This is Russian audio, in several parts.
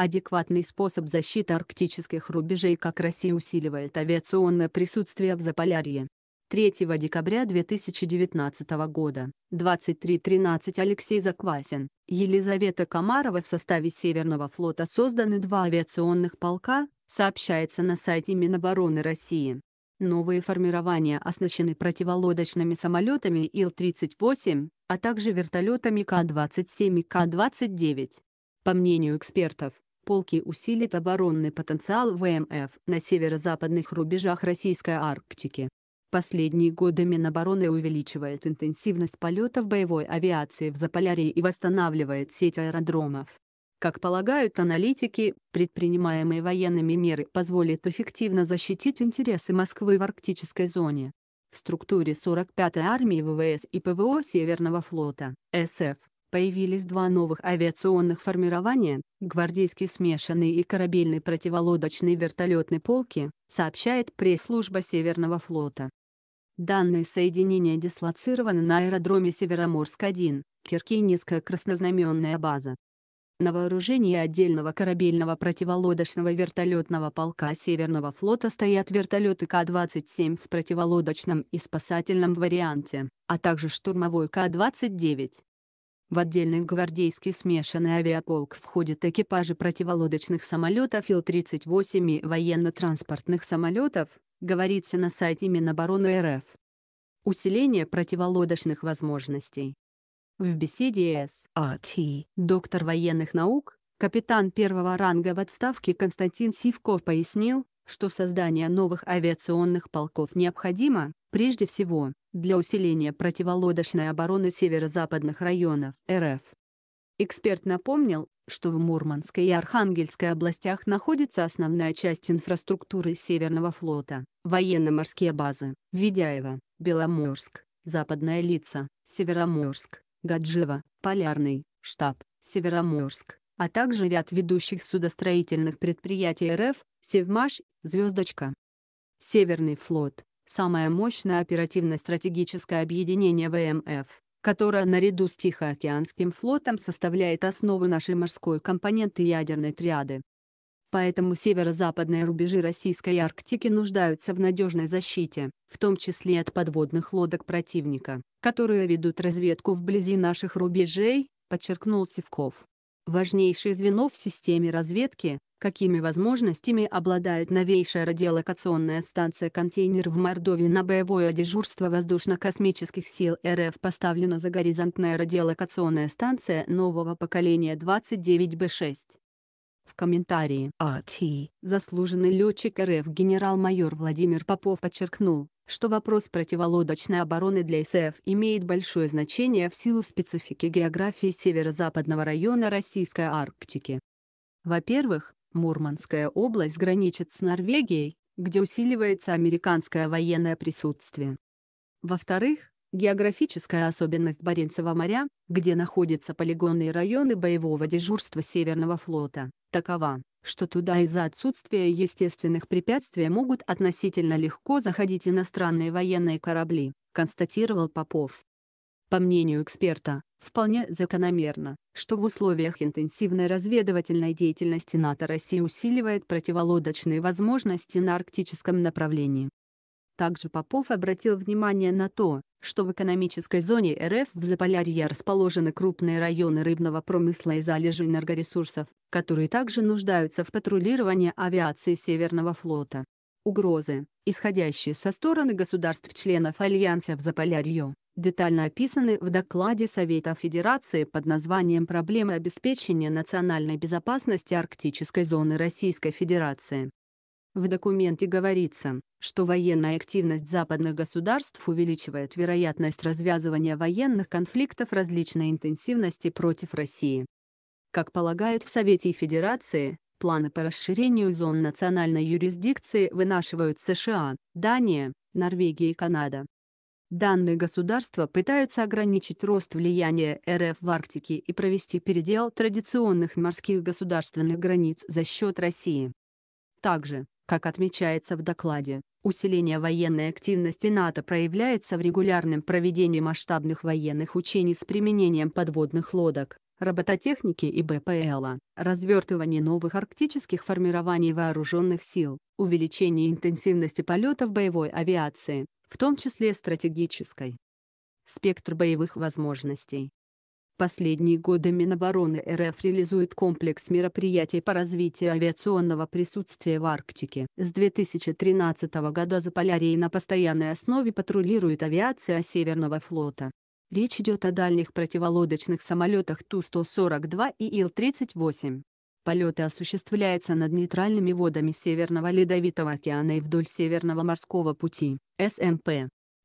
Адекватный способ защиты арктических рубежей как Россия усиливает авиационное присутствие в Заполярье. 3 декабря 2019 года, 23.13 Алексей Заквасин, Елизавета Комарова в составе Северного флота созданы два авиационных полка, сообщается на сайте Минобороны России. Новые формирования оснащены противолодочными самолетами Ил-38, а также вертолетами К-27 и К-29. По мнению экспертов, полки усилит оборонный потенциал ВМФ на северо-западных рубежах Российской Арктики. Последние годы Минобороны увеличивает интенсивность полетов боевой авиации в Заполярье и восстанавливает сеть аэродромов. Как полагают аналитики, предпринимаемые военными меры позволят эффективно защитить интересы Москвы в арктической зоне. В структуре 45-й армии ВВС и ПВО Северного флота, СФ, Появились два новых авиационных формирования, гвардейский смешанный и корабельный противолодочный вертолетной полки, сообщает пресс-служба Северного флота. Данные соединения дислоцированы на аэродроме Североморск-1, Киркинецкая краснознаменная база. На вооружении отдельного корабельного противолодочного вертолетного полка Северного флота стоят вертолеты К-27 в противолодочном и спасательном варианте, а также штурмовой К-29. В отдельный гвардейский смешанный авиаполк входят экипажи противолодочных самолетов Ил-38 и военно-транспортных самолетов, говорится на сайте Минобороны РФ. Усиление противолодочных возможностей. В беседе с АТ доктор военных наук, капитан первого ранга в отставке Константин Сивков пояснил, что создание новых авиационных полков необходимо, прежде всего, для усиления противолодочной обороны северо-западных районов РФ. Эксперт напомнил, что в Мурманской и Архангельской областях находится основная часть инфраструктуры Северного флота, военно-морские базы, Видяева, Беломорск, Западная лица, Североморск, Гаджева, Полярный, штаб, Североморск, а также ряд ведущих судостроительных предприятий РФ, Севмаш, Звездочка. Северный флот, самое мощное оперативно-стратегическое объединение ВМФ, которое наряду с Тихоокеанским флотом составляет основу нашей морской компоненты ядерной триады. Поэтому северо-западные рубежи Российской Арктики нуждаются в надежной защите, в том числе от подводных лодок противника, которые ведут разведку вблизи наших рубежей, подчеркнул Севков важнейшее звено в системе разведки, какими возможностями обладает новейшая радиолокационная станция «Контейнер» в Мордовии на боевое дежурство воздушно-космических сил РФ поставлена загоризонтная радиолокационная станция нового поколения 29Б6. В комментарии АТ заслуженный летчик РФ генерал-майор Владимир Попов подчеркнул, что вопрос противолодочной обороны для СФ имеет большое значение в силу специфики географии северо-западного района Российской Арктики. Во-первых, Мурманская область граничит с Норвегией, где усиливается американское военное присутствие. Во-вторых, Географическая особенность Баренцева моря, где находятся полигонные районы боевого дежурства Северного флота, такова, что туда из-за отсутствия естественных препятствий могут относительно легко заходить иностранные военные корабли, констатировал Попов. По мнению эксперта, вполне закономерно, что в условиях интенсивной разведывательной деятельности НАТО Россия усиливает противолодочные возможности на арктическом направлении также Попов обратил внимание на то, что в экономической зоне РФ в Заполярье расположены крупные районы рыбного промысла и залежи энергоресурсов, которые также нуждаются в патрулировании авиации Северного флота. Угрозы, исходящие со стороны государств-членов Альянса в Заполярье, детально описаны в докладе Совета Федерации под названием «Проблемы обеспечения национальной безопасности арктической зоны Российской Федерации». В документе говорится, что военная активность западных государств увеличивает вероятность развязывания военных конфликтов различной интенсивности против России. Как полагают в Совете Федерации, планы по расширению зон национальной юрисдикции вынашивают США, Дания, Норвегия и Канада. Данные государства пытаются ограничить рост влияния РФ в Арктике и провести передел традиционных морских государственных границ за счет России. Также, как отмечается в докладе, усиление военной активности НАТО проявляется в регулярном проведении масштабных военных учений с применением подводных лодок, робототехники и БПЛа, развертывании новых арктических формирований вооруженных сил, увеличении интенсивности полетов боевой авиации, в том числе стратегической. Спектр боевых возможностей Последние годы Минобороны РФ реализует комплекс мероприятий по развитию авиационного присутствия в Арктике. С 2013 года за Полярье на постоянной основе патрулирует авиация Северного флота. Речь идет о дальних противолодочных самолетах Ту-142 и Ил-38. Полеты осуществляются над нейтральными водами Северного Ледовитого океана и вдоль Северного морского пути, СМП.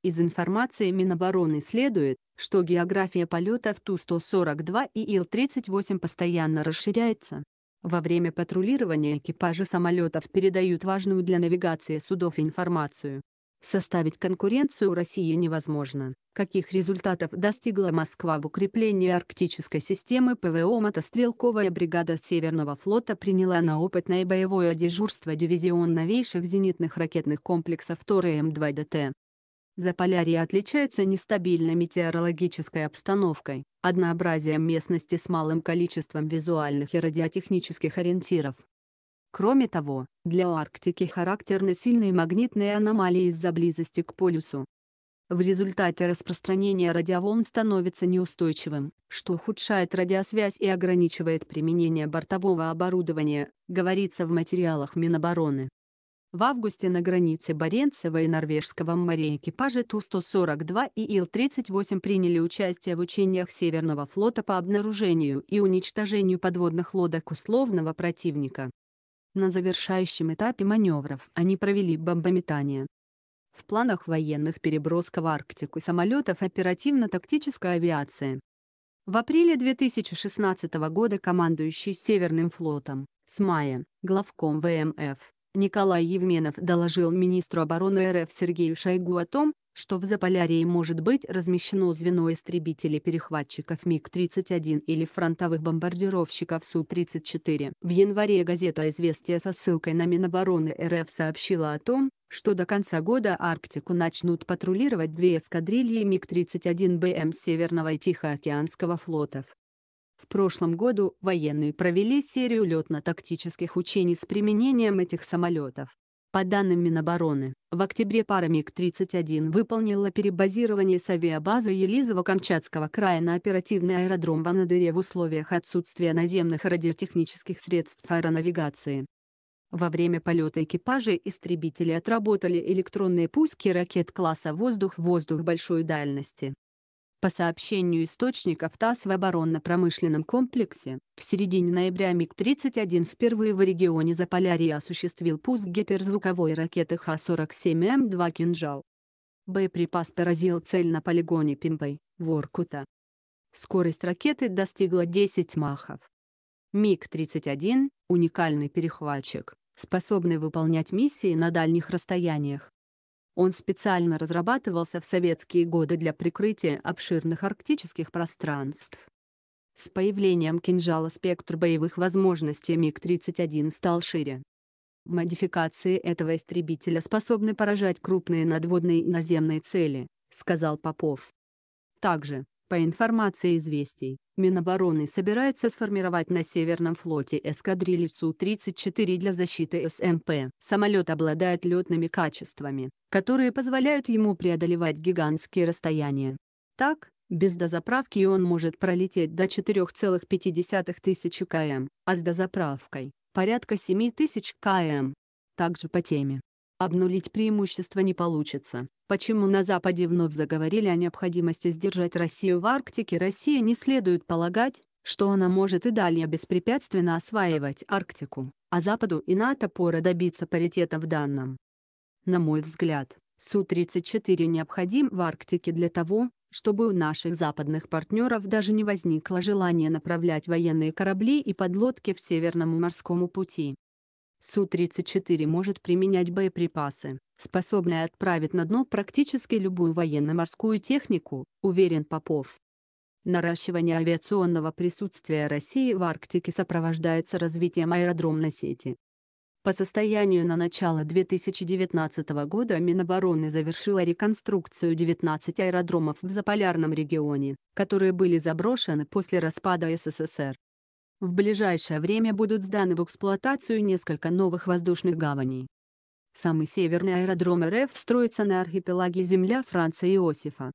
Из информации Минобороны следует, что география полетов Ту-142 и Ил-38 постоянно расширяется. Во время патрулирования экипажи самолетов передают важную для навигации судов информацию. Составить конкуренцию России невозможно. Каких результатов достигла Москва в укреплении арктической системы ПВО мотострелковая бригада Северного флота приняла на опытное боевое дежурство дивизион новейших зенитных ракетных комплексов ТОР М2ДТ. Заполярье отличается нестабильной метеорологической обстановкой, однообразием местности с малым количеством визуальных и радиотехнических ориентиров. Кроме того, для Арктики характерны сильные магнитные аномалии из-за близости к полюсу. В результате распространение радиоволн становится неустойчивым, что ухудшает радиосвязь и ограничивает применение бортового оборудования, говорится в материалах Минобороны. В августе на границе Баренцева и Норвежского моря экипажи Ту-142 и Ил-38 приняли участие в учениях Северного флота по обнаружению и уничтожению подводных лодок условного противника. На завершающем этапе маневров они провели бомбометание. В планах военных переброска в Арктику самолетов оперативно-тактической авиации. В апреле 2016 года командующий Северным флотом, с мая, главком ВМФ, Николай Евменов доложил министру обороны РФ Сергею Шойгу о том, что в Заполярье может быть размещено звено истребителей-перехватчиков МиГ-31 или фронтовых бомбардировщиков Су-34. В январе газета «Известия» со ссылкой на Минобороны РФ сообщила о том, что до конца года Арктику начнут патрулировать две эскадрильи МиГ-31БМ Северного и Тихоокеанского флотов. В прошлом году военные провели серию летно-тактических учений с применением этих самолетов. По данным Минобороны, в октябре пара МиГ-31 выполнила перебазирование с авиабазы Елизово-Камчатского края на оперативный аэродром Ванадыре в условиях отсутствия наземных радиотехнических средств аэронавигации. Во время полета экипажи истребители отработали электронные пуски ракет класса «Воздух-воздух» большой дальности. По сообщению источников ТАСС в оборонно-промышленном комплексе, в середине ноября МиГ-31 впервые в регионе Заполярья осуществил пуск гиперзвуковой ракеты Х-47М2 «Кинжал». Боеприпас поразил цель на полигоне Пимбай, Воркута. Скорость ракеты достигла 10 махов. МиГ-31 – уникальный перехватчик, способный выполнять миссии на дальних расстояниях. Он специально разрабатывался в советские годы для прикрытия обширных арктических пространств. С появлением кинжала спектр боевых возможностей МиГ-31 стал шире. «Модификации этого истребителя способны поражать крупные надводные и наземные цели», — сказал Попов. Также, по информации известий, Минобороны собирается сформировать на Северном флоте эскадрилью Су-34 для защиты СМП. Эм Самолет обладает летными качествами, которые позволяют ему преодолевать гигантские расстояния. Так, без дозаправки он может пролететь до 4,5 тысяч км, а с дозаправкой – порядка 7 тысяч км. Также по теме обнулить преимущество не получится. Почему на Западе вновь заговорили о необходимости сдержать Россию в Арктике? Россия не следует полагать, что она может и далее беспрепятственно осваивать Арктику, а Западу и НАТО пора добиться паритета в данном. На мой взгляд, Су-34 необходим в Арктике для того, чтобы у наших западных партнеров даже не возникло желания направлять военные корабли и подлодки в Северному морскому пути. Су-34 может применять боеприпасы, способные отправить на дно практически любую военно-морскую технику, уверен Попов. Наращивание авиационного присутствия России в Арктике сопровождается развитием аэродромной сети. По состоянию на начало 2019 года Минобороны завершила реконструкцию 19 аэродромов в заполярном регионе, которые были заброшены после распада СССР. В ближайшее время будут сданы в эксплуатацию несколько новых воздушных гаваней. Самый северный аэродром РФ строится на архипелаге земля Франца Иосифа.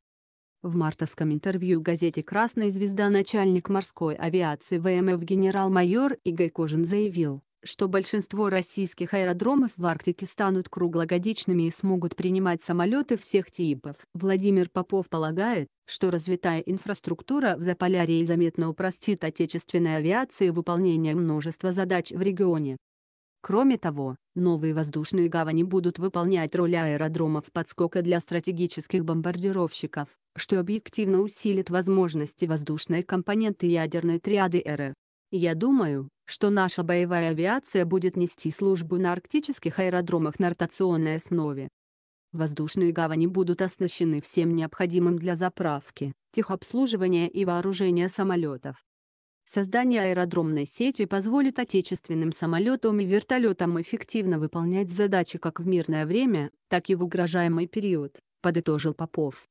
В мартовском интервью газете «Красная звезда» начальник морской авиации ВМФ генерал-майор Игорь Кожин заявил, что большинство российских аэродромов в Арктике станут круглогодичными и смогут принимать самолеты всех типов. Владимир Попов полагает, что развитая инфраструктура в Заполярье заметно упростит отечественной авиации выполнение множества задач в регионе. Кроме того, новые воздушные гавани будут выполнять роль аэродромов подскока для стратегических бомбардировщиков, что объективно усилит возможности воздушной компоненты ядерной триады РФ. Я думаю, что наша боевая авиация будет нести службу на арктических аэродромах на ротационной основе. Воздушные гавани будут оснащены всем необходимым для заправки, техобслуживания и вооружения самолетов. Создание аэродромной сети позволит отечественным самолетам и вертолетам эффективно выполнять задачи как в мирное время, так и в угрожаемый период, подытожил Попов.